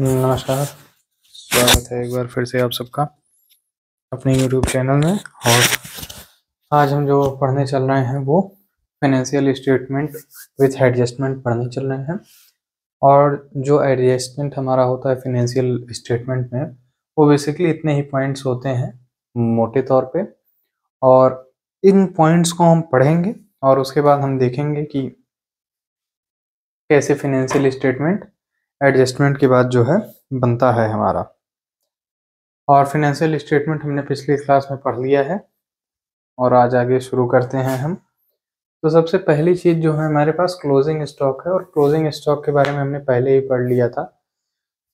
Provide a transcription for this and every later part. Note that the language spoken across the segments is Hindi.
नमस्कार स्वागत है एक बार फिर से आप सबका अपने YouTube चैनल में और आज हम जो पढ़ने चल रहे हैं वो फाइनेंशियल स्टेटमेंट विथ एडजस्टमेंट पढ़ने चल रहे हैं और जो एडजस्टमेंट हमारा होता है फाइनेंशियल स्टेटमेंट में वो बेसिकली इतने ही पॉइंट्स होते हैं मोटे तौर पे और इन पॉइंट्स को हम पढ़ेंगे और उसके बाद हम देखेंगे कि कैसे फाइनेंशियल स्टेटमेंट एडजस्टमेंट के बाद जो है बनता है हमारा और फिनेंशियल स्टेटमेंट हमने पिछली क्लास में पढ़ लिया है और आज आगे शुरू करते हैं हम तो सबसे पहली चीज़ जो है हमारे पास क्लोजिंग स्टॉक है और क्लोजिंग स्टॉक के बारे में हमने पहले ही पढ़ लिया था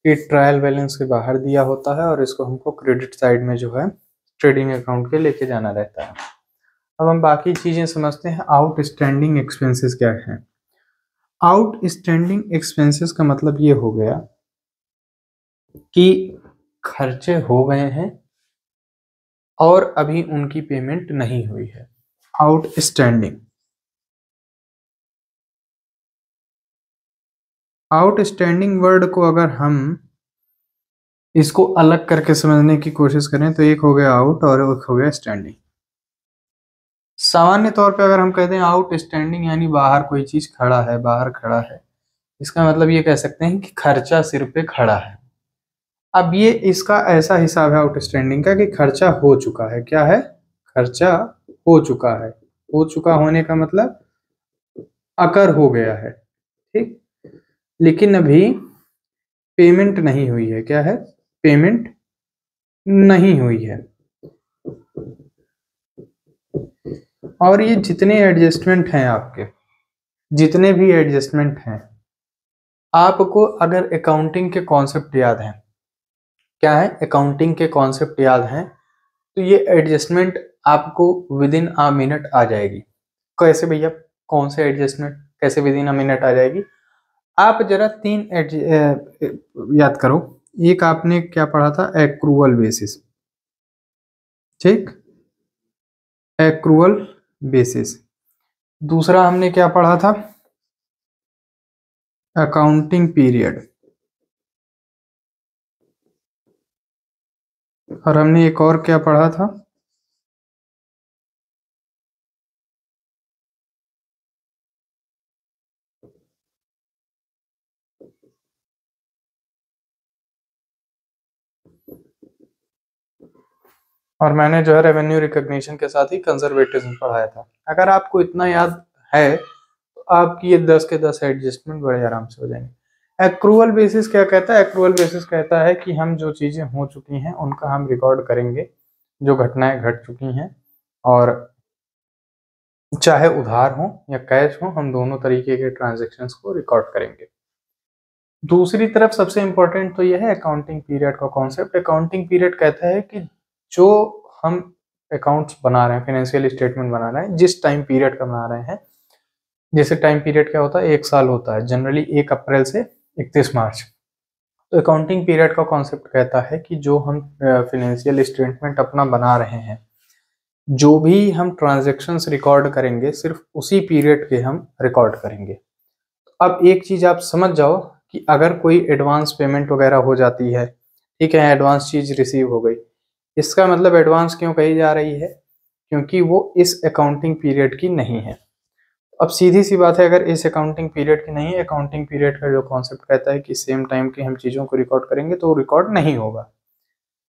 कि ट्रायल बैलेंस के बाहर दिया होता है और इसको हमको क्रेडिट साइड में जो है ट्रेडिंग अकाउंट के लेके जाना रहता है अब हम बाकी चीज़ें समझते हैं आउटस्टैंडिंग एक्सपेंसेस क्या हैं आउटस्टैंडिंग एक्सपेंसेस का मतलब ये हो गया कि खर्चे हो गए हैं और अभी उनकी पेमेंट नहीं हुई है आउटस्टैंडिंग आउटस्टैंडिंग वर्ड को अगर हम इसको अलग करके समझने की कोशिश करें तो एक हो गया आउट और एक हो गया स्टैंडिंग सामान्य तौर पे अगर हम कहते हैं आउट स्टैंडिंग यानी बाहर कोई चीज खड़ा है बाहर खड़ा है इसका मतलब ये कह सकते हैं कि खर्चा सिर पे खड़ा है अब ये इसका ऐसा हिसाब है आउटस्टैंडिंग का कि खर्चा हो चुका है क्या है खर्चा हो चुका है हो चुका होने का मतलब अकर हो गया है ठीक लेकिन अभी पेमेंट नहीं हुई है क्या है पेमेंट नहीं हुई है और ये जितने एडजस्टमेंट हैं आपके जितने भी एडजस्टमेंट हैं आपको अगर अकाउंटिंग के कॉन्सेप्ट याद हैं क्या है अकाउंटिंग के कॉन्सेप्ट याद हैं तो ये एडजस्टमेंट आपको विद इन आ मिनट आ जाएगी कैसे भैया कौन से एडजस्टमेंट कैसे विद इन अ मिनट आ जाएगी आप जरा तीन एड याद करो एक आपने क्या पढ़ा था एक्रूअल बेसिस ठीक एक्रूवल बेसिस दूसरा हमने क्या पढ़ा था अकाउंटिंग पीरियड और हमने एक और क्या पढ़ा था और मैंने जो है रेवेन्यू रिकग्निशन के साथ ही कंजर्वेटिज्म पढ़ाया था अगर आपको इतना याद है तो आपकी ये दस के दस एडजस्टमेंट बड़े आराम से हो जाएंगे एक्रूवल बेसिस क्या कहता है एक्रूवल बेसिस कहता है कि हम जो चीज़ें हो चुकी हैं उनका हम रिकॉर्ड करेंगे जो घटनाएं घट चुकी हैं और चाहे उधार हो या कैश हो हम दोनों तरीके के ट्रांजेक्शन को रिकॉर्ड करेंगे दूसरी तरफ सबसे इंपॉर्टेंट तो यह है अकाउंटिंग पीरियड का कॉन्सेप्ट अकाउंटिंग पीरियड कहता है कि जो हम अकाउंट्स बना रहे हैं फाइनेंशियल स्टेटमेंट बना रहे हैं जिस टाइम पीरियड का बना रहे हैं जैसे टाइम पीरियड क्या होता है एक साल होता है जनरली एक अप्रैल से इकतीस मार्च तो अकाउंटिंग पीरियड का कॉन्सेप्ट कहता है कि जो हम फाइनेंशियल स्टेटमेंट अपना बना रहे हैं जो भी हम ट्रांजेक्शन्स रिकॉर्ड करेंगे सिर्फ उसी पीरियड के हम रिकॉर्ड करेंगे अब एक चीज़ आप समझ जाओ कि अगर कोई एडवांस पेमेंट वगैरह हो जाती है ठीक है एडवांस चीज़ रिसीव हो गई इसका मतलब एडवांस क्यों कही जा रही है क्योंकि वो इस अकाउंटिंग पीरियड की नहीं है अब सीधी सी बात है अगर इस अकाउंटिंग पीरियड की नहीं है अकाउंटिंग पीरियड का जो कॉन्सेप्ट कहता है कि सेम टाइम की हम चीज़ों को रिकॉर्ड करेंगे तो रिकॉर्ड नहीं होगा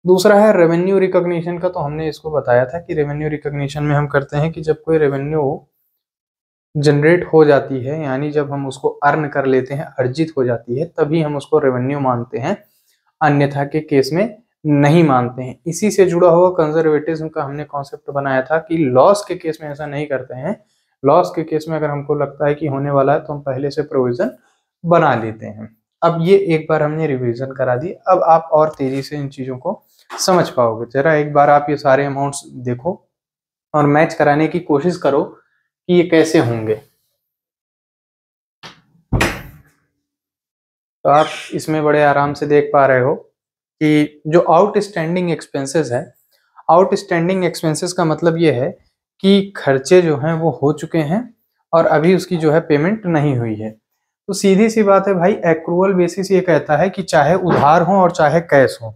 दूसरा है रेवेन्यू रिकॉग्निशन का तो हमने इसको बताया था कि रेवेन्यू रिकॉग्निशन में हम करते हैं कि जब कोई रेवेन्यू जनरेट हो जाती है यानी जब हम उसको अर्न कर लेते हैं अर्जित हो जाती है तभी हम उसको रेवेन्यू मानते हैं अन्यथा के केस में नहीं मानते हैं इसी से जुड़ा हुआ कंजर्वेटिज्म का हमने कॉन्सेप्ट बनाया था कि लॉस के केस में ऐसा नहीं करते हैं लॉस के केस में अगर हमको लगता है कि होने वाला है तो हम पहले से प्रोविजन बना लेते हैं अब ये एक बार हमने रिविजन करा दी अब आप और तेजी से इन चीज़ों को समझ पाओगे जरा एक बार आप ये सारे अमाउंट्स देखो और मैच कराने की कोशिश करो कि ये कैसे होंगे तो आप इसमें बड़े आराम से देख पा रहे हो कि जो आउटस्टैंडिंग एक्सपेंसेस है आउटस्टैंडिंग एक्सपेंसेस का मतलब ये है कि खर्चे जो हैं वो हो चुके हैं और अभी उसकी जो है पेमेंट नहीं हुई है तो सीधी सी बात है भाई एक्रूवल बेसिस ये कहता है कि चाहे उधार हो और चाहे कैश हो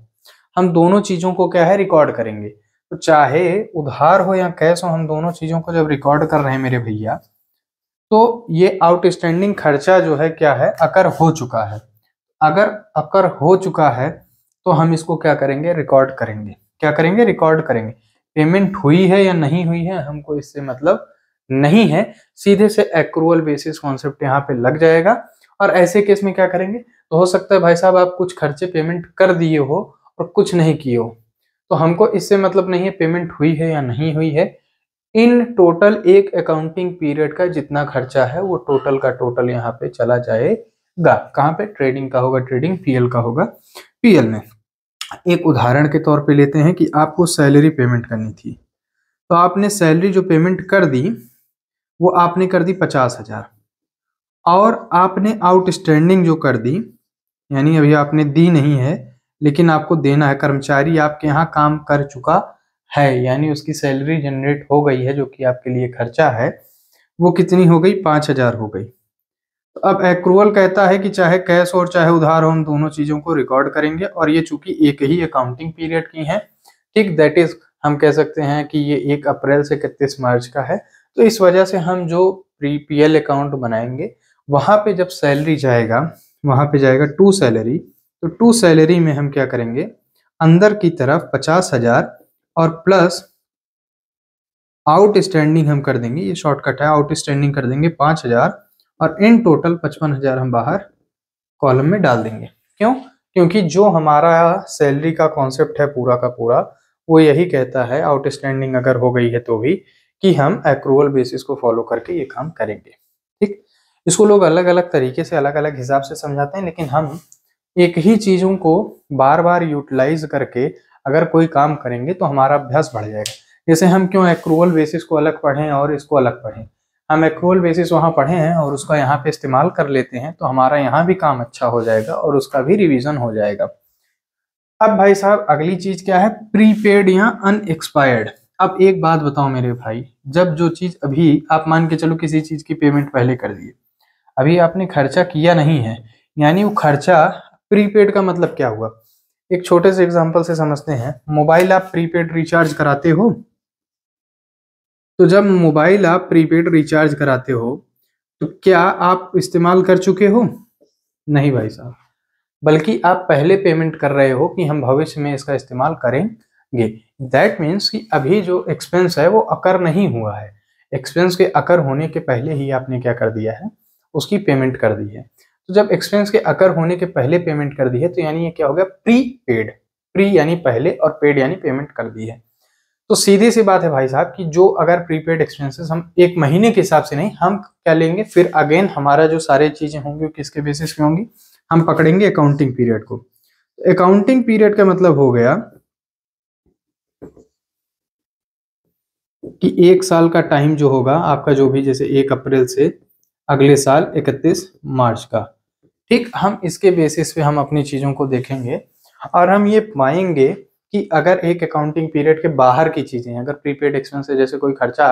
हम दोनों चीज़ों को क्या है रिकॉर्ड करेंगे तो चाहे उधार हो या कैश हो हम दोनों चीज़ों को जब रिकॉर्ड कर रहे हैं मेरे भैया तो ये आउटस्टैंडिंग खर्चा जो है क्या है अकर हो चुका है अगर अकर हो चुका है तो हम इसको क्या करेंगे रिकॉर्ड करेंगे क्या करेंगे रिकॉर्ड करेंगे पेमेंट हुई है या नहीं हुई है हमको इससे मतलब नहीं है सीधे से एक्रूवल बेसिस कॉन्सेप्ट यहाँ पे लग जाएगा और ऐसे केस में क्या करेंगे तो हो सकता है भाई साहब आप कुछ खर्चे पेमेंट कर दिए हो और कुछ नहीं किए हो तो हमको इससे मतलब नहीं है पेमेंट हुई है या नहीं हुई है इन टोटल एक अकाउंटिंग पीरियड का जितना खर्चा है वो टोटल का टोटल यहाँ पे चला जाएगा कहाँ पे ट्रेडिंग का होगा ट्रेडिंग पीएल का होगा पीएल में एक उदाहरण के तौर पे लेते हैं कि आपको सैलरी पेमेंट करनी थी तो आपने सैलरी जो पेमेंट कर दी वो आपने कर दी पचास हजार और आपने आउटस्टैंडिंग जो कर दी यानी अभी आपने दी नहीं है लेकिन आपको देना है कर्मचारी आपके यहाँ काम कर चुका है यानी उसकी सैलरी जनरेट हो गई है जो कि आपके लिए खर्चा है वो कितनी हो गई पाँच हजार हो गई अब एक्रूवल कहता है कि चाहे कैश और चाहे उधार हो हम दोनों चीजों को रिकॉर्ड करेंगे और ये चूंकि एक ही अकाउंटिंग पीरियड की है ठीक दैट इज हम कह सकते हैं कि ये एक अप्रैल से इकतीस मार्च का है तो इस वजह से हम जो प्री पी एल अकाउंट बनाएंगे वहां पे जब सैलरी जाएगा वहां पे जाएगा टू सैलरी तो टू सैलरी में हम क्या करेंगे अंदर की तरफ पचास हजार और प्लस आउटस्टैंडिंग हम कर देंगे ये शॉर्टकट है आउटस्टैंडिंग कर देंगे पांच हजार और इन टोटल पचपन हजार हम बाहर कॉलम में डाल देंगे क्यों क्योंकि जो हमारा सैलरी का कॉन्सेप्ट है पूरा का पूरा वो यही कहता है आउटस्टैंडिंग अगर हो गई है तो भी कि हम एक्रूवल बेसिस को फॉलो करके ये काम करेंगे ठीक इसको लोग अलग अलग तरीके से अलग अलग हिसाब से समझाते हैं लेकिन हम एक ही चीज़ों को बार बार यूटिलाइज करके अगर कोई काम करेंगे तो हमारा अभ्यास बढ़ जाएगा जैसे हम क्यों एक्रूवल बेसिस को अलग पढ़ें और इसको अलग पढ़ें हम एक्ल बेसिस वहाँ पढ़े हैं और उसका यहाँ पे इस्तेमाल कर लेते हैं तो हमारा यहाँ भी काम अच्छा हो जाएगा और उसका भी रिविज़न हो जाएगा अब भाई साहब अगली चीज़ क्या है प्रीपेड या अनएक्सपायर्ड अब एक बात बताओ मेरे भाई जब जो चीज़ अभी आप मान के चलो किसी चीज़ की पेमेंट पहले कर दिए अभी आपने खर्चा किया नहीं है यानी वो खर्चा प्रीपेड का मतलब क्या हुआ एक छोटे से एग्जाम्पल से समझते हैं मोबाइल आप प्रीपेड रिचार्ज कराते हो तो जब मोबाइल आप प्रीपेड रिचार्ज कराते हो तो क्या आप इस्तेमाल कर चुके हो नहीं भाई साहब बल्कि आप पहले पेमेंट कर रहे हो कि हम भविष्य में इसका इस्तेमाल करेंगे दैट मीन्स कि अभी जो एक्सपेंस है वो अकर नहीं हुआ है एक्सपेंस के अकर होने के पहले ही आपने क्या कर दिया है उसकी पेमेंट कर दी है तो जब एक्सपेंस के अकर होने के पहले पेमेंट कर दी है तो यानी ये क्या हो गया प्री पेड प्री यानी पहले और पेड यानी पेमेंट कर दी है तो सीधी सी बात है भाई साहब कि जो अगर प्रीपेड एक्सपेंसेस हम एक महीने के हिसाब से नहीं हम क्या लेंगे फिर अगेन हमारा जो सारे चीजें होंगी वो किसके बेसिस पे होंगी हम पकड़ेंगे अकाउंटिंग पीरियड को अकाउंटिंग पीरियड का मतलब हो गया कि एक साल का टाइम जो होगा आपका जो भी जैसे एक अप्रैल से अगले साल इकतीस मार्च का ठीक हम इसके बेसिस पे हम अपनी चीजों को देखेंगे और हम ये पाएंगे कि अगर एक अकाउंटिंग पीरियड के बाहर की चीजें अगर प्रीपेड एक्सपेंस है जैसे कोई खर्चा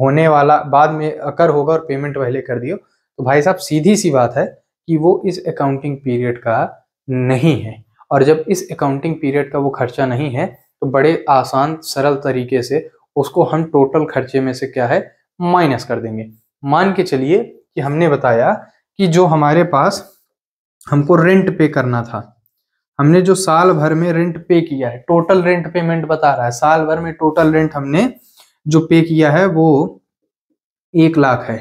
होने वाला बाद में अकर होगा और पेमेंट पहले कर दियो तो भाई साहब सीधी सी बात है कि वो इस अकाउंटिंग पीरियड का नहीं है और जब इस अकाउंटिंग पीरियड का वो खर्चा नहीं है तो बड़े आसान सरल तरीके से उसको हम टोटल खर्चे में से क्या है माइनस कर देंगे मान के चलिए कि हमने बताया कि जो हमारे पास हमको रेंट पे करना था हमने जो साल भर में रेंट पे किया है टोटल रेंट पेमेंट बता रहा है साल भर में टोटल रेंट हमने जो पे किया है वो एक लाख है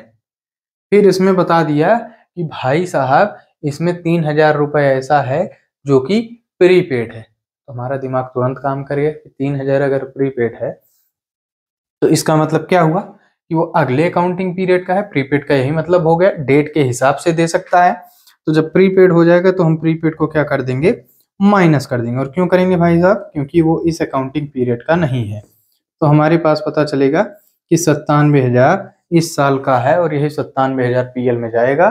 फिर इसमें बता दिया कि भाई साहब इसमें तीन हजार रुपये ऐसा है जो कि प्रीपेड है तो हमारा दिमाग तुरंत काम करेगा कि तीन हजार अगर प्रीपेड है तो इसका मतलब क्या हुआ कि वो अगले अकाउंटिंग पीरियड का है प्रीपेड का यही मतलब हो गया डेट के हिसाब से दे सकता है तो जब प्रीपेड हो जाएगा तो हम प्रीपेड को क्या कर देंगे माइनस कर देंगे और क्यों करेंगे भाई साहब क्योंकि वो इस अकाउंटिंग पीरियड का नहीं है तो हमारे पास पता चलेगा कि सत्तानवे हजार इस साल का है और यही सत्तानवे हजार पीएल में जाएगा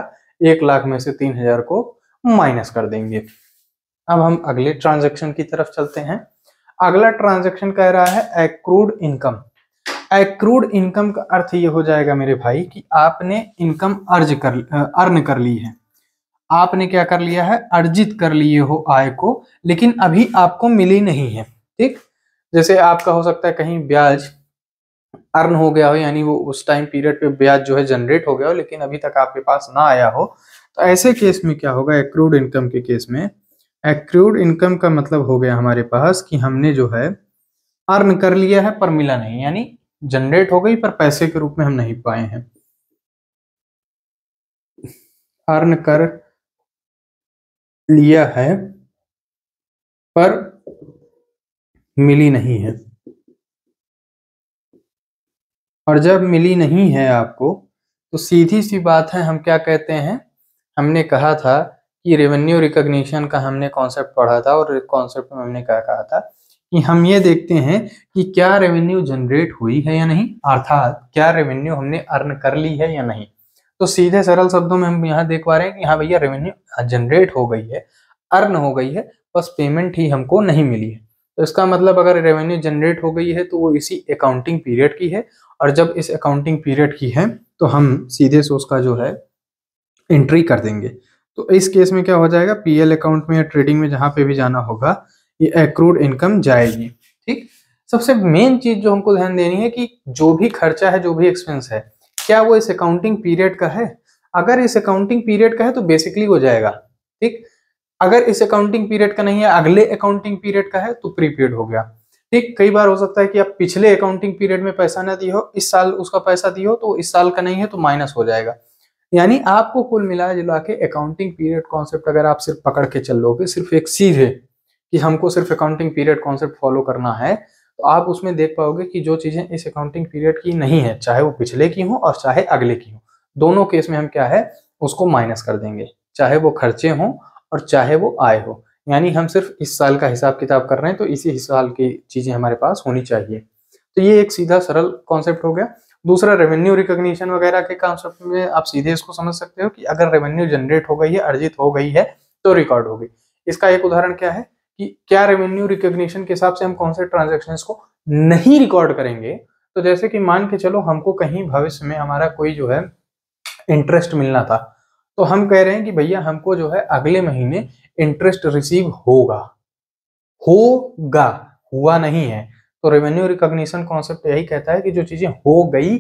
एक लाख में से तीन हजार को माइनस कर देंगे अब हम अगले ट्रांजेक्शन की तरफ चलते हैं अगला ट्रांजेक्शन कह रहा है एक्रूड इनकम एक्रूड इनकम का अर्थ ये हो जाएगा मेरे भाई कि आपने इनकम अर्ज कर अर्न कर ली है आपने क्या कर लिया है अर्जित कर लिए हो आय को लेकिन अभी आपको मिली नहीं है ठीक जैसे आपका हो सकता है कहीं ब्याज अर्न हो गया हो यानी वो उस टाइम पीरियड पे ब्याज जो है जनरेट हो गया हो लेकिन अभी तक आपके पास ना आया हो तो ऐसे केस में क्या होगा एक्रूड इनकम के केस में एक्रूड इनकम का मतलब हो गया हमारे पास कि हमने जो है अर्न कर लिया है पर मिला नहीं यानी जनरेट हो गई पर पैसे के रूप में हम नहीं पाए हैं अर्न कर लिया है पर मिली नहीं है और जब मिली नहीं है आपको तो सीधी सी बात है हम क्या कहते हैं हमने कहा था कि रेवेन्यू रिकॉग्निशन का हमने कॉन्सेप्ट पढ़ा था और कॉन्सेप्ट में हमने क्या कहा था कि हम ये देखते हैं कि क्या रेवेन्यू जनरेट हुई है या नहीं अर्थात क्या रेवेन्यू हमने अर्न कर ली है या नहीं तो सीधे सरल शब्दों में हम यहाँ देख पा रहे हैं कि हाँ भैया रेवेन्यू जनरेट हो गई है अर्न हो गई है बस पेमेंट ही हमको नहीं मिली है तो इसका मतलब अगर रेवेन्यू जनरेट हो गई है तो वो इसी अकाउंटिंग पीरियड की है और जब इस अकाउंटिंग पीरियड की है तो हम सीधे से उसका जो है एंट्री कर देंगे तो इस केस में क्या हो जाएगा पीएल अकाउंट में या ट्रेडिंग में जहाँ पे भी जाना होगा ये एक्रूड इनकम जाएगी ठीक सबसे मेन चीज जो हमको ध्यान देनी है कि जो भी खर्चा है जो भी एक्सपेंस है क्या वो इस अकाउंटिंग पीरियड का है अगर इस अकाउंटिंग पीरियड का है तो बेसिकली हो जाएगा ठीक अगर इस अकाउंटिंग पीरियड का नहीं है अगले अकाउंटिंग पीरियड का है तो प्रीपेड हो गया ठीक कई बार हो सकता है कि आप पिछले अकाउंटिंग पीरियड में पैसा ना दी हो इस साल उसका पैसा दिए हो तो इस साल का नहीं है तो माइनस हो जाएगा यानी आपको कुल मिला जुला के अकाउंटिंग पीरियड कॉन्सेप्ट अगर आप सिर्फ पकड़ के चल लोगे सिर्फ एक सीधे कि हमको सिर्फ अकाउंटिंग पीरियड कॉन्सेप्ट फॉलो करना है तो आप उसमें देख पाओगे कि जो चीज़ें इस अकाउंटिंग पीरियड की नहीं है चाहे वो पिछले की हो और चाहे अगले की हो दोनों केस में हम क्या है उसको माइनस कर देंगे चाहे वो खर्चे हों और चाहे वो आय हो यानी हम सिर्फ इस साल का हिसाब किताब कर रहे हैं तो इसी साल की चीज़ें हमारे पास होनी चाहिए तो ये एक सीधा सरल कॉन्सेप्ट हो गया दूसरा रेवेन्यू रिकॉग्निशन वगैरह के कॉन्सेप्ट में आप सीधे इसको समझ सकते हो कि अगर रेवेन्यू जनरेट हो गई है अर्जित हो गई है तो रिकॉर्ड हो गई इसका एक उदाहरण क्या है कि क्या रेवेन्यू रिकग्निशन के हिसाब से हम कौन से ट्रांजेक्शन को नहीं रिकॉर्ड करेंगे तो जैसे कि मान के चलो हमको कहीं भविष्य में हमारा कोई जो है इंटरेस्ट मिलना था तो हम कह रहे हैं कि भैया हमको जो है अगले महीने इंटरेस्ट रिसीव होगा होगा हुआ नहीं है तो रेवेन्यू रिकॉग्निशन कॉन्सेप्ट यही कहता है कि जो चीजें हो गई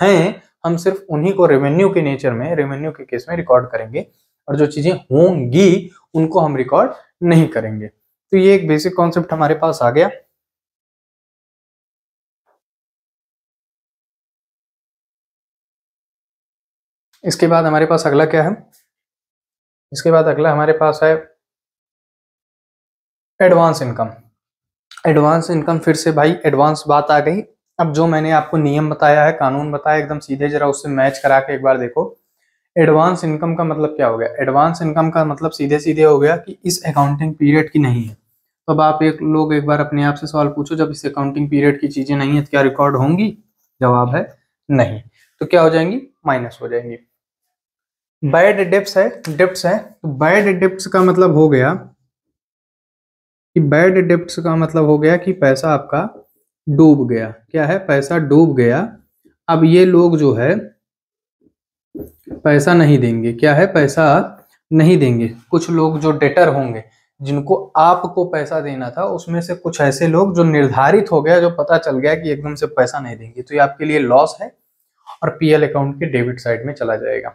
हैं हम सिर्फ उन्हीं को रेवेन्यू के नेचर में रेवेन्यू के केस में रिकॉर्ड करेंगे और जो चीजें होंगी उनको हम रिकॉर्ड नहीं करेंगे तो ये एक बेसिक कॉन्सेप्ट हमारे पास आ गया इसके बाद हमारे पास अगला क्या है इसके बाद अगला हमारे पास है एडवांस इनकम एडवांस इनकम फिर से भाई एडवांस बात आ गई अब जो मैंने आपको नियम बताया है कानून बताया एकदम सीधे जरा उससे मैच करा के एक बार देखो एडवांस इनकम का मतलब क्या हो गया एडवांस इनकम का मतलब सीधे सीधे हो गया कि इस अकाउंटिंग पीरियड की नहीं है तो अब आप एक लोग एक बार अपने आप से सवाल पूछो जब इस अकाउंटिंग पीरियड की चीजें नहीं है तो क्या रिकॉर्ड होंगी जवाब है नहीं तो क्या हो जाएंगी माइनस हो जाएंगी बैड डिप्स है डिप्स है तो बैड डिप्स का मतलब हो गया कि बैड डिप्स का मतलब हो गया कि पैसा आपका डूब गया क्या है पैसा डूब गया अब ये लोग जो है पैसा नहीं देंगे क्या है पैसा नहीं देंगे कुछ लोग जो डेटर होंगे जिनको आपको पैसा देना था उसमें से कुछ ऐसे लोग जो निर्धारित हो गया जो पता चल गया कि एकदम से पैसा नहीं देंगे तो ये आपके लिए लॉस है और पीएल अकाउंट के डेबिट साइड में चला जाएगा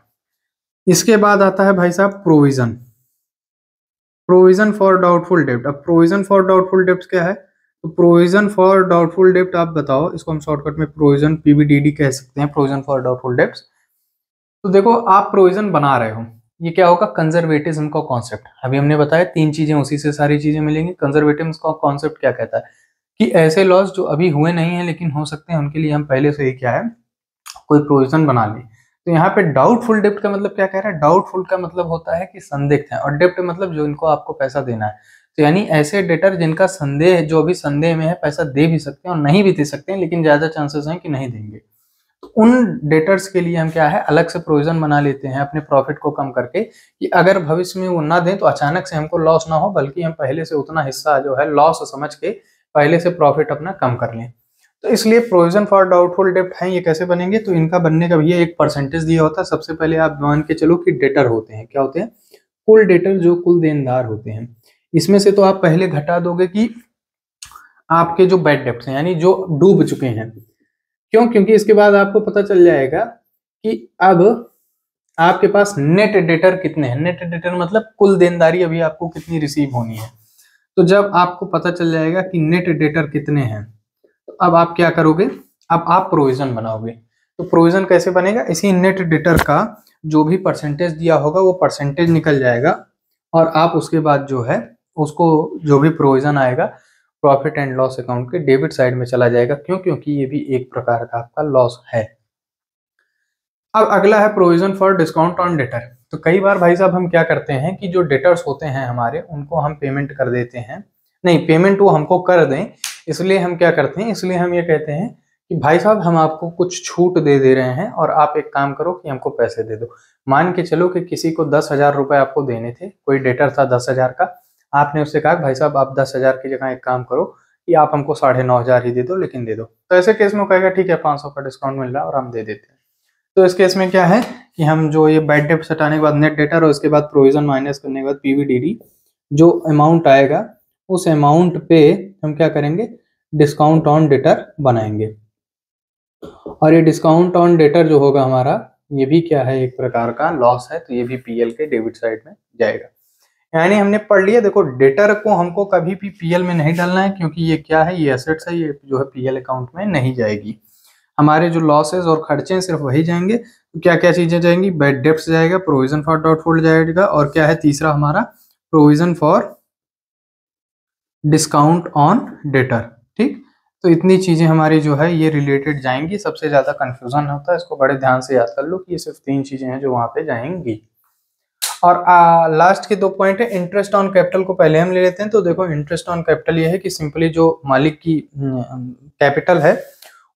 इसके बाद आता है भाई साहब प्रोविजन प्रोविजन फॉर डाउटफुल डेप्ट अब प्रोविजन फॉर डाउटफुल डेप्ट क्या है तो प्रोविजन फॉर डाउटफुल डेप्ट आप बताओ इसको हम शॉर्टकट में प्रोविजन पीबीडीडी कह सकते हैं प्रोविजन फॉर डाउटफुल डेप्ट तो देखो आप प्रोविजन बना रहे हो ये क्या होगा कंजर्वेटिज्म का कॉन्सेप्ट अभी हमने बताया तीन चीजें उसी से सारी चीजें मिलेंगी कंजर्वेटिव का कॉन्सेप्ट क्या कहता है कि ऐसे लॉज जो अभी हुए नहीं है लेकिन हो सकते हैं उनके लिए हम पहले से ही क्या है कोई प्रोविजन बना ली तो यहाँ पे डाउटफुल डेप्ट का मतलब क्या कह रहा है डाउटफुल का मतलब होता है कि संदिग्ध है और डेप्ट मतलब जो इनको आपको पैसा देना है तो यानी ऐसे डेटर जिनका संदेह जो अभी संदेह में है पैसा दे भी सकते हैं और नहीं भी दे सकते हैं लेकिन ज्यादा चांसेस हैं कि नहीं देंगे उन डेटर्स के लिए हम क्या है अलग से प्रोविजन बना लेते हैं अपने प्रॉफिट को कम करके कि अगर भविष्य में वो ना दें तो अचानक से हमको लॉस ना हो बल्कि हम पहले से उतना हिस्सा जो है लॉस समझ के पहले से प्रॉफिट अपना कम कर लें तो इसलिए प्रोविजन फॉर डाउटफुल डेप्ट हैं ये कैसे बनेंगे तो इनका बनने का भैया एक परसेंटेज दिया होता है सबसे पहले आप मान के चलो कि डेटर होते हैं क्या होते हैं कुल डेटर जो कुल देनदार होते हैं इसमें से तो आप पहले घटा दोगे कि आपके जो बैड डेप्ट हैं यानी जो डूब चुके हैं क्यों क्योंकि इसके बाद आपको पता चल जाएगा कि अब आपके पास नेट डेटर कितने हैं नेट डेटर मतलब कुल देनदारी अभी आपको कितनी रिसीव होनी है तो जब आपको पता चल जाएगा कि नेट डेटर कितने हैं तो अब आप क्या करोगे अब आप प्रोविजन बनाओगे तो प्रोविजन कैसे बनेगा इसी नेट डेटर का जो भी परसेंटेज दिया होगा वो परसेंटेज निकल जाएगा और आप उसके बाद जो है उसको जो भी प्रोविजन आएगा प्रॉफिट एंड लॉस अकाउंट के डेबिट साइड में चला जाएगा क्यों क्योंकि ये भी एक प्रकार का आपका लॉस है अब अगला है provision for discount on debtor तो कई बार भाई साहब हम क्या करते हैं कि जो डेटर्स होते हैं हमारे उनको हम पेमेंट कर देते हैं नहीं पेमेंट वो हमको कर दें इसलिए हम क्या करते हैं इसलिए हम ये कहते हैं कि भाई साहब हम आपको कुछ छूट दे दे रहे हैं और आप एक काम करो कि हमको पैसे दे दो मान के चलो कि किसी को दस हजार रुपए आपको देने थे कोई डेटर था दस हजार का आपने उससे कहा भाई साहब आप दस हज़ार की जगह एक काम करो कि आप हमको साढ़े नौ हज़ार ही दे दो लेकिन दे दो तो ऐसे केस में कहेगा ठीक है पांच सौ का डिस्काउंट मिल रहा है और हम दे देते हैं तो इस केस में क्या है कि हम जो ये बैड डेट सटाने के बाद नेट डेटर और उसके बाद प्रोविजन माइनस करने के बाद पीवीडीडी जो अमाउंट आएगा उस अमाउंट पे हम क्या करेंगे डिस्काउंट ऑन डेटर बनाएंगे और ये डिस्काउंट ऑन डेटर जो होगा हमारा ये भी क्या है एक प्रकार का लॉस है तो ये भी पीएल के डेबिट साइड में जाएगा यानी हमने पढ़ लिया देखो डेटर को हमको कभी भी पीएल में नहीं डालना है क्योंकि ये क्या है ये एसेट्स है ये जो है पीएल अकाउंट में नहीं जाएगी हमारे जो लॉसेज और खर्चे हैं सिर्फ वही जाएंगे तो क्या क्या चीजें जाएंगी बेड डेप्ट जाएगा प्रोविजन फॉर फोल्ड जाएगा और क्या है तीसरा हमारा provision for discount on debtor ठीक तो इतनी चीज़ें हमारी जो है ये रिलेटेड जाएंगी सबसे ज़्यादा कन्फ्यूज़न होता है इसको बड़े ध्यान से याद कर लो कि ये सिर्फ तीन चीज़ें हैं जो वहां पे जाएंगी और आ, लास्ट के दो पॉइंट है इंटरेस्ट ऑन कैपिटल को पहले हम ले लेते हैं तो देखो इंटरेस्ट ऑन कैपिटल ये है कि सिंपली जो मालिक की कैपिटल है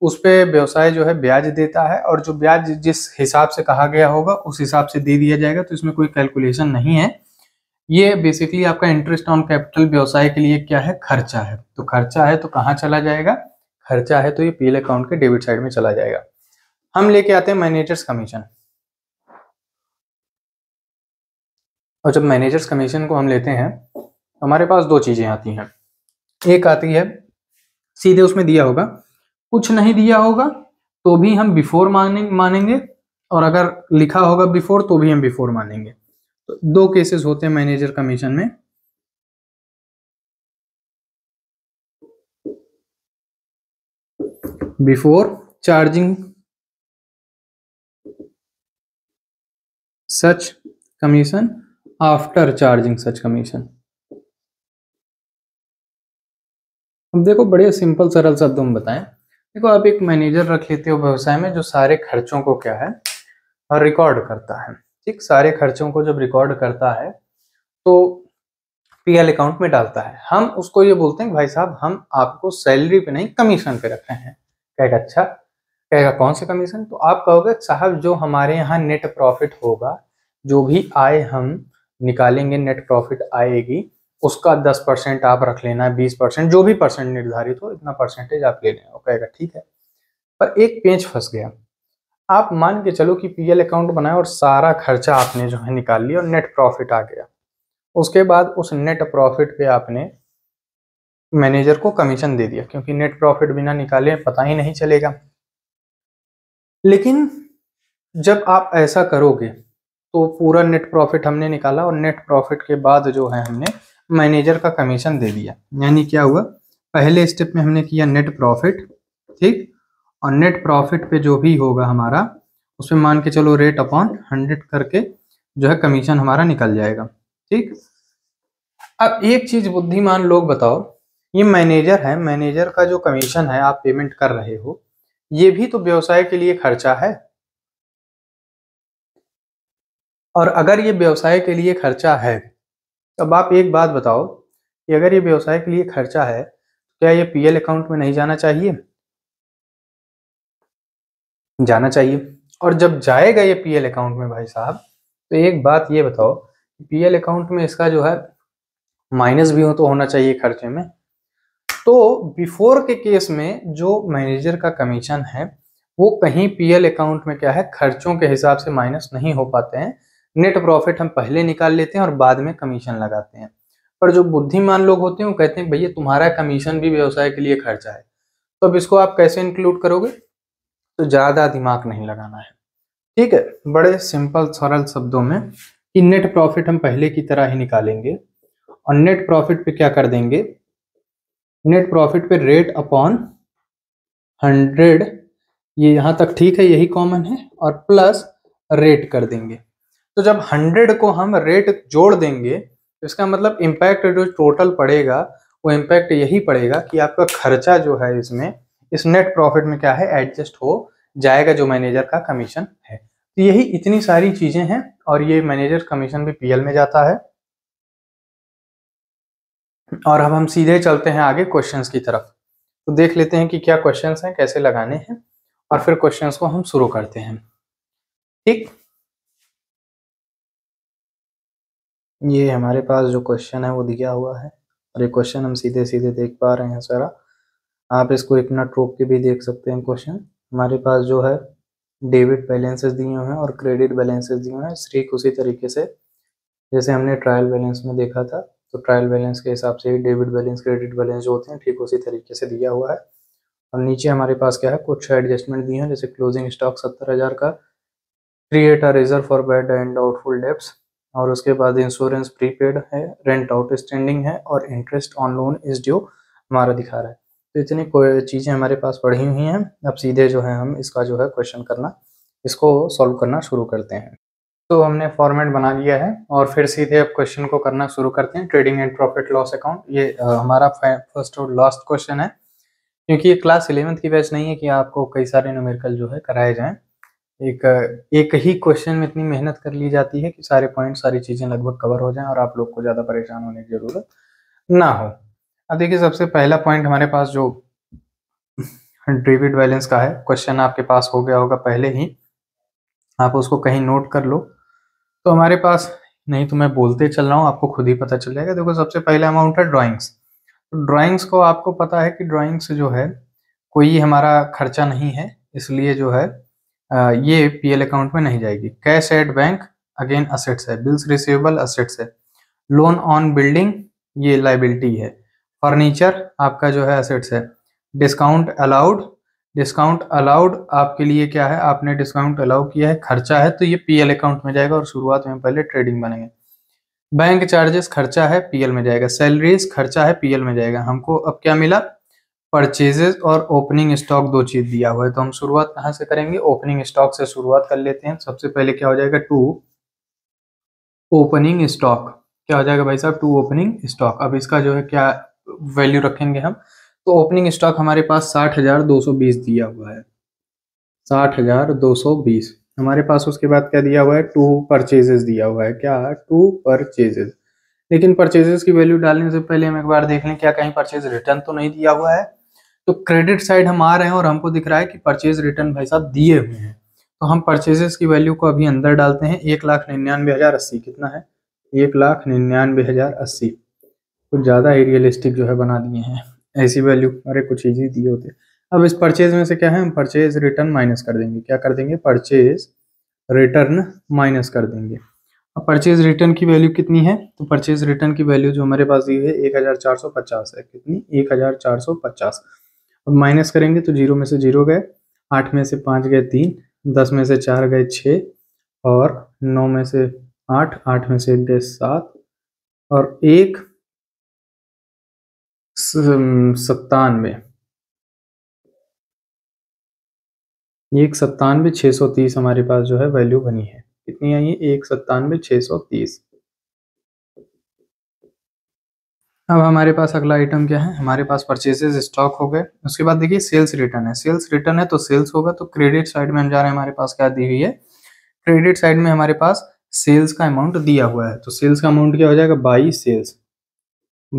उस पर व्यवसाय जो है ब्याज देता है और जो ब्याज जिस हिसाब से कहा गया होगा उस हिसाब से दे दिया जाएगा तो इसमें कोई कैलकुलेशन नहीं है ये बेसिकली आपका इंटरेस्ट ऑन कैपिटल व्यवसाय के लिए क्या है खर्चा है तो खर्चा है तो कहाँ चला जाएगा खर्चा है तो ये पील अकाउंट के डेबिट साइड में चला जाएगा हम लेके आते हैं मैनेजर्स कमीशन और जब मैनेजर्स कमीशन को हम लेते हैं तो हमारे पास दो चीज़ें आती हैं एक आती है सीधे उसमें दिया होगा कुछ नहीं दिया होगा तो भी हम बिफोर मानें मानेंगे और अगर लिखा होगा बिफोर तो भी हम बिफोर मानेंगे तो दो केसेस होते हैं मैनेजर कमीशन में before charging such commission after charging such commission अब देखो बड़े सिंपल सरल शब्दों में बताएं देखो आप एक मैनेजर रख लेते हो व्यवसाय में जो सारे खर्चों को क्या है और रिकॉर्ड करता है ठीक सारे खर्चों को जब रिकॉर्ड करता है तो पीएल अकाउंट में डालता है हम उसको ये बोलते हैं भाई साहब हम आपको सैलरी पे नहीं कमीशन पे रखे हैं कहेगा अच्छा कहेगा कौन सा कमीशन तो आप कहोगे साहब जो हमारे यहाँ नेट प्रॉफिट होगा जो भी आए हम निकालेंगे नेट प्रॉफिट आएगी उसका दस परसेंट आप रख लेना बीस परसेंट जो भी परसेंट निर्धारित हो इतना परसेंटेज आप ले लेना कहेगा ठीक है पर एक पेज फंस गया आप मान के चलो कि पीएल अकाउंट बनाए और सारा खर्चा आपने जो है निकाल लिया और नेट प्रॉफिट आ गया उसके बाद उस नेट प्रॉफिट पे आपने मैनेजर को कमीशन दे दिया क्योंकि नेट प्रॉफिट बिना निकाले पता ही नहीं चलेगा लेकिन जब आप ऐसा करोगे तो पूरा नेट प्रॉफिट हमने निकाला और नेट प्रॉफिट के बाद जो है हमने मैनेजर का कमीशन दे दिया यानी क्या हुआ पहले स्टेप में हमने किया नेट प्रॉफिट ठीक और नेट प्रॉफिट पे जो भी होगा हमारा उसमें मान के चलो रेट अपॉन हंड्रेड करके जो है कमीशन हमारा निकल जाएगा ठीक अब एक चीज बुद्धिमान लोग बताओ ये मैनेजर है मैनेजर का जो कमीशन है आप पेमेंट कर रहे हो ये भी तो व्यवसाय के लिए खर्चा है और अगर ये व्यवसाय के लिए खर्चा है अब आप एक बात बताओ कि अगर ये व्यवसाय के लिए खर्चा है तो क्या ये पीएल अकाउंट में नहीं जाना चाहिए जाना चाहिए और जब जाएगा ये पीएल अकाउंट में भाई साहब तो एक बात ये बताओ पीएल अकाउंट में इसका जो है माइनस भी हो तो होना चाहिए खर्चे में तो बिफोर के केस में जो मैनेजर का कमीशन है वो कहीं पीएल अकाउंट में क्या है खर्चों के हिसाब से माइनस नहीं हो पाते हैं नेट प्रॉफिट हम पहले निकाल लेते हैं और बाद में कमीशन लगाते हैं पर जो बुद्धिमान लोग होते हैं वो कहते हैं भैया तुम्हारा कमीशन भी व्यवसाय के लिए खर्चा है तो अब इसको आप कैसे इंक्लूड करोगे तो ज़्यादा दिमाग नहीं लगाना है ठीक है बड़े सिंपल सरल शब्दों में कि नेट प्रॉफिट हम पहले की तरह ही निकालेंगे और नेट प्रॉफिट पे क्या कर देंगे नेट प्रॉफिट पे रेट अपॉन हंड्रेड ये यहाँ तक ठीक है यही कॉमन है और प्लस रेट कर देंगे तो जब हंड्रेड को हम रेट जोड़ देंगे तो इसका मतलब इम्पैक्ट जो टोटल पड़ेगा वो इम्पैक्ट यही पड़ेगा कि आपका खर्चा जो है इसमें इस नेट प्रॉफिट में क्या है एडजस्ट हो जाएगा जो मैनेजर का कमीशन है तो यही इतनी सारी चीज़ें हैं और ये मैनेजर कमीशन भी पीएल में जाता है और अब हम सीधे चलते हैं आगे क्वेश्चंस की तरफ तो देख लेते हैं कि क्या क्वेश्चंस हैं कैसे लगाने हैं और फिर क्वेश्चंस को हम शुरू करते हैं ठीक ये हमारे पास जो क्वेश्चन है वो दिया हुआ है और ये क्वेश्चन हम सीधे सीधे देख पा रहे हैं सारा आप इसको एक नट रोक के भी देख सकते हैं क्वेश्चन हमारे पास जो है डेबिट बैलेंसेस दिए हुए हैं और क्रेडिट बैलेंसेस दिए हुए हैं ठीक उसी तरीके से जैसे हमने ट्रायल बैलेंस में देखा था तो ट्रायल बैलेंस के हिसाब से ही डेबिट बैलेंस क्रेडिट बैलेंस जो होते हैं ठीक उसी तरीके से दिया हुआ है और नीचे हमारे पास क्या है कुछ एडजस्टमेंट दिए हैं जैसे क्लोजिंग स्टॉक सत्तर हज़ार का create a reserve for bad and doubtful debts और उसके बाद इंश्योरेंस प्रीपेड है रेंट आउटस्टैंडिंग है और interest on loan is due हमारा दिखा रहा है तो इतनी चीज़ें हमारे पास पढ़ी हुई हैं अब सीधे जो है हम इसका जो है क्वेश्चन करना इसको सॉल्व करना शुरू करते हैं तो हमने फॉर्मेट बना लिया है और फिर सीधे अब क्वेश्चन को करना शुरू करते हैं trading and profit loss account ये हमारा फर्स्ट और लास्ट क्वेश्चन है क्योंकि ये क्लास इलेवेंथ की बैच नहीं है कि आपको कई सारे न्यूमेरिकल जो है कराए जाएं एक एक ही क्वेश्चन में इतनी मेहनत कर ली जाती है कि सारे पॉइंट सारी चीज़ें लगभग कवर हो जाएं और आप लोग को ज़्यादा परेशान होने की ज़रूरत ना हो अब देखिए सबसे पहला पॉइंट हमारे पास जो डेबिट बैलेंस का है क्वेश्चन आपके पास हो गया होगा पहले ही आप उसको कहीं नोट कर लो तो हमारे पास नहीं तो मैं बोलते चल रहा हूँ आपको खुद ही पता चल जाएगा देखो सबसे पहला अमाउंट है ड्रॉइंग्स तो को आपको पता है कि ड्रॉइंग्स जो है कोई हमारा खर्चा नहीं है इसलिए जो है ये पीएल अकाउंट में नहीं जाएगी cash at bank again assets है बिल्स रिसीवेबल असेट्स है लोन ऑन बिल्डिंग ये लाइबिलिटी है फर्नीचर आपका जो है असेट्स है डिस्काउंट अलाउड डिस्काउंट अलाउड आपके लिए क्या है आपने डिस्काउंट अलाउ किया है खर्चा है तो ये पीएल अकाउंट में जाएगा और शुरुआत में पहले ट्रेडिंग बनेंगे बैंक चार्जेस खर्चा है पीएल में जाएगा सैलरीज खर्चा है पीएल में जाएगा हमको अब क्या मिला परचेजेस और ओपनिंग स्टॉक दो चीज दिया हुआ है तो हम शुरुआत कहाँ से करेंगे ओपनिंग स्टॉक से शुरुआत कर लेते हैं सबसे पहले क्या हो जाएगा टू ओपनिंग स्टॉक क्या हो जाएगा भाई साहब टू ओपनिंग स्टॉक अब इसका जो है क्या वैल्यू रखेंगे हम तो ओपनिंग स्टॉक हमारे पास साठ हजार दो सौ बीस दिया हुआ है साठ हजार दो सौ बीस हमारे पास उसके बाद क्या दिया हुआ है टू परचेजेस दिया हुआ है क्या टू परचेजेस लेकिन परचेजेस की वैल्यू डालने से पहले हम एक बार देख लें क्या कहीं परचेज रिटर्न तो नहीं दिया हुआ है तो क्रेडिट साइड हम आ रहे हैं और हमको दिख रहा है कि परचेज रिटर्न भाई साहब दिए हुए हैं तो हम परचेजेस की वैल्यू को अभी अंदर डालते हैं एक लाख निन्यानवे हजार अस्सी कितना है एक लाख निन्यानवे हजार अस्सी कुछ ज़्यादा ही रियलिस्टिक जो है बना दिए हैं ऐसी वैल्यू अरे कुछ ईजी दिए होते अब इस परचेज में से क्या है हम परचेज रिटर्न माइनस कर देंगे क्या कर देंगे परचेज रिटर्न माइनस कर देंगे अब परचेज रिटर्न की वैल्यू कितनी है तो परचेज रिटर्न की वैल्यू जो हमारे पास दी है एक हजार चार सौ पचास है कितनी एक हजार चार सौ पचास अब माइनस करेंगे तो जीरो में से जीरो गए आठ में से पाँच गए तीन दस में से चार गए छः और नौ में से आठ आठ में से एक गए सात और एक सत्तानवे एक सत्तानवे छः सौ तीस हमारे पास जो है वैल्यू बनी है कितनी आई है एक सत्तानवे छः सौ तीस अब हमारे पास अगला आइटम क्या है हमारे पास परचेजेज स्टॉक हो गए उसके बाद देखिए सेल्स रिटर्न है सेल्स रिटर्न है तो सेल्स होगा तो क्रेडिट साइड में हम जा रहे हैं हमारे पास क्या दी हुई है क्रेडिट साइड में हमारे पास सेल्स का अमाउंट दिया हुआ है तो सेल्स का अमाउंट क्या हो जाएगा बाई सेल्स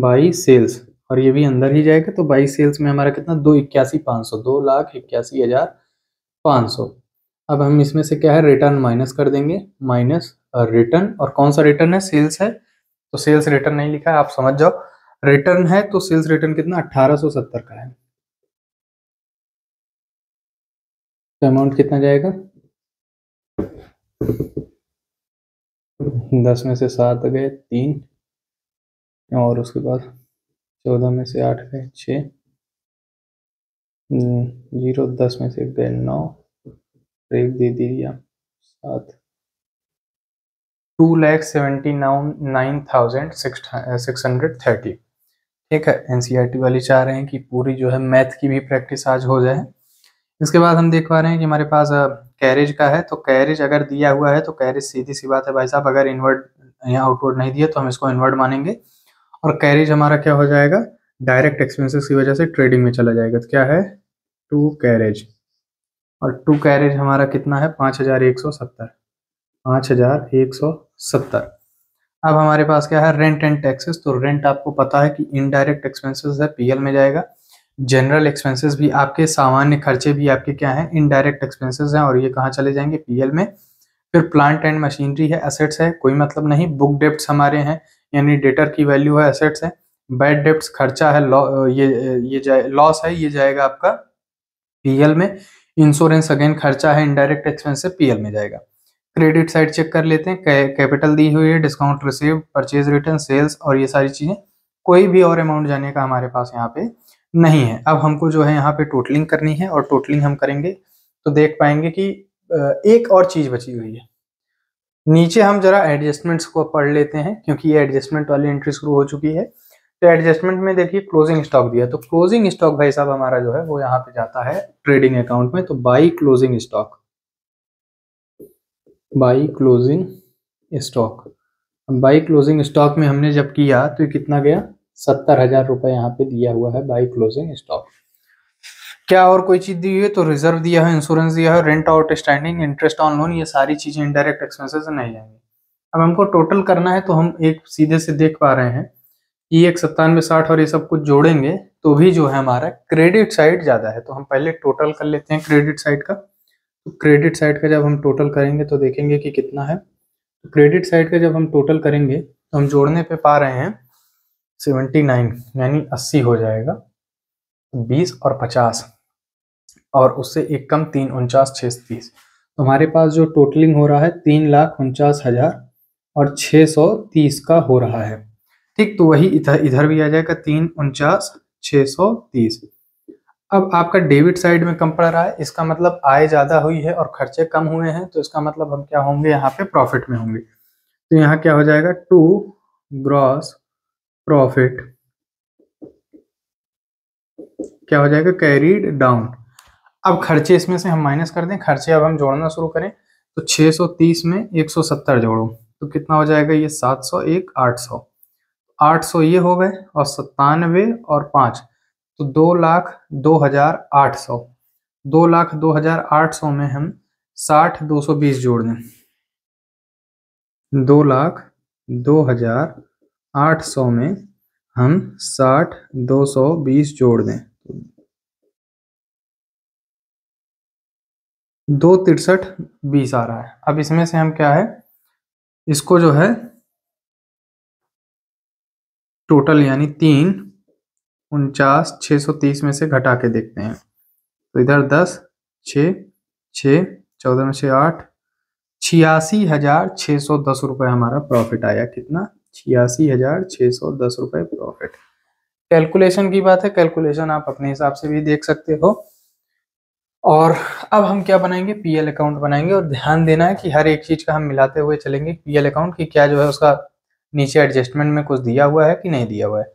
बाई सेल्स और ये भी अंदर ही जाएगा तो बाई सेल्स में हमारा कितना दो इक्यासी पाँच सौ दो लाख इक्यासी हजार पाँच सौ अब हम इसमें से क्या है रिटर्न माइनस कर देंगे माइनस रिटर्न uh, और कौन सा रिटर्न है सेल्स है तो सेल्स रिटर्न नहीं लिखा है आप समझ जाओ रिटर्न है तो सेल्स रिटर्न कितना 1870 का है तो अमाउंट कितना जाएगा दस में से सात गए तीन और उसके बाद चौदह में से आठ गए छः हम्म, जीरो दस में से गए नौ एक दे दिया सात two lakh seventy nine nine thousand six six hundred thirty ठीक है एनसीईआरटी e वाली चाह रहे हैं कि पूरी जो है मैथ की भी प्रैक्टिस आज हो जाए इसके बाद हम देख पा रहे हैं कि हमारे पास कैरेज का है तो कैरेज अगर दिया हुआ है तो कैरेज सीधी सी बात है भाई साहब अगर इन्वर्ट यहाँ आउटवर्ड नहीं दिया तो हम इसको इन्वर्ट मानेंगे और कैरेज हमारा क्या हो जाएगा डायरेक्ट एक्सपेंसिस की वजह से ट्रेडिंग में चला जाएगा तो क्या है टू कैरेज और टू कैरेज हमारा कितना है पाँच हजार एक सौ सत्तर पाँच हजार एक सौ सत्तर अब हमारे पास क्या है रेंट एंड टैक्सेस तो रेंट आपको पता है कि इनडायरेक्ट एक्सपेंसेस है पीएल में जाएगा जनरल एक्सपेंसेस भी आपके सामान्य खर्चे भी आपके क्या हैं इनडायरेक्ट एक्सपेंसेस हैं और ये कहाँ चले जाएंगे पीएल में फिर प्लांट एंड मशीनरी है एसेट्स है कोई मतलब नहीं बुक डेप्ट्स हमारे हैं यानी डेटर की वैल्यू है एसेट्स है बैड डेप्ट्स खर्चा है ये ये लॉस है ये जाएगा आपका पीएल में इंश्योरेंस अगेन खर्चा है इनडायरेक्ट एक्सपेंस पीएल में जाएगा क्रेडिट साइड चेक कर लेते हैं कैपिटल दी हुई है discount receive purchase return sales और ये सारी चीज़ें कोई भी और अमाउंट जाने का हमारे पास यहाँ पे नहीं है अब हमको जो है यहाँ पे टोटलिंग करनी है और टोटलिंग हम करेंगे तो देख पाएंगे कि एक और चीज़ बची हुई है नीचे हम जरा एडजस्टमेंट्स को पढ़ लेते हैं क्योंकि ये एडजस्टमेंट वाली एंट्री शुरू हो चुकी है तो एडजस्टमेंट में देखिए क्लोजिंग स्टॉक दिया तो क्लोजिंग स्टॉक भाई साहब हमारा जो है वो यहाँ पे जाता है ट्रेडिंग अकाउंट में तो by closing stock by closing stock अब बाई क्लोजिंग स्टॉक में हमने जब किया तो कितना गया सत्तर हजार रुपये यहाँ पे दिया हुआ है बाई क्लोजिंग स्टॉक क्या और कोई चीज दी हुई है तो रिजर्व दिया है इंश्योरेंस दिया है rent outstanding interest on loan ये सारी चीजें इनडायरेक्ट एक्सपेंसेस नहीं आएंगी अब हमको टोटल करना है तो हम एक सीधे से देख पा रहे हैं कि एक सत्तानवे साठ और ये सब कुछ जोड़ेंगे तो भी जो है हमारा क्रेडिट साइड ज्यादा है तो हम पहले टोटल कर लेते हैं क्रेडिट साइड का क्रेडिट साइड का जब हम टोटल करेंगे तो देखेंगे कि कितना है तो क्रेडिट साइड का जब हम टोटल करेंगे तो हम जोड़ने पे पा रहे हैं सेवेंटी नाइन यानी अस्सी हो जाएगा बीस और पचास और उससे एक कम तीन उनचास छः तीस तो हमारे पास जो टोटलिंग हो रहा है तीन लाख उनचास हज़ार और छः सौ तीस का हो रहा है ठीक तो वही इधर इधर भी आ जाएगा तीन उनचास छः सौ तीस अब आपका डेबिट साइड में कम पड़ रहा है इसका मतलब आय ज़्यादा हुई है और खर्चे कम हुए हैं तो इसका मतलब हम क्या होंगे यहाँ पे प्रॉफिट में होंगे तो यहाँ क्या हो जाएगा टू ग्रॉस प्रॉफिट क्या हो जाएगा कैरीड डाउन अब खर्चे इसमें से हम माइनस कर दें खर्चे अब हम जोड़ना शुरू करें तो 630 में 170 जोड़ो तो कितना हो जाएगा ये 701 800 800 ये हो गए और सत्तानवे और पाँच तो दो लाख दो हजार आठ सौ दो लाख दो हजार आठ सौ में हम साठ दो सौ बीस जोड़ दें दो लाख दो हजार आठ सौ में हम साठ दो सौ बीस जोड़ दें दो तिरसठ बीस आ रहा है अब इसमें से हम क्या है इसको जो है टोटल यानी तीन उनचास छः सौ तीस में से घटा के देखते हैं तो इधर दस छ छ चौदह में से आठ छियासी हजार छः सौ दस रुपये हमारा प्रॉफिट आया कितना छियासी हजार छः सौ दस रुपये प्रॉफिट कैलकुलेशन की बात है कैलकुलेशन आप अपने हिसाब से भी देख सकते हो और अब हम क्या बनाएंगे पीएल अकाउंट बनाएंगे और ध्यान देना है कि हर एक चीज का हम मिलाते हुए चलेंगे पीएल अकाउंट की क्या जो है उसका नीचे एडजस्टमेंट में कुछ दिया हुआ है कि नहीं दिया हुआ है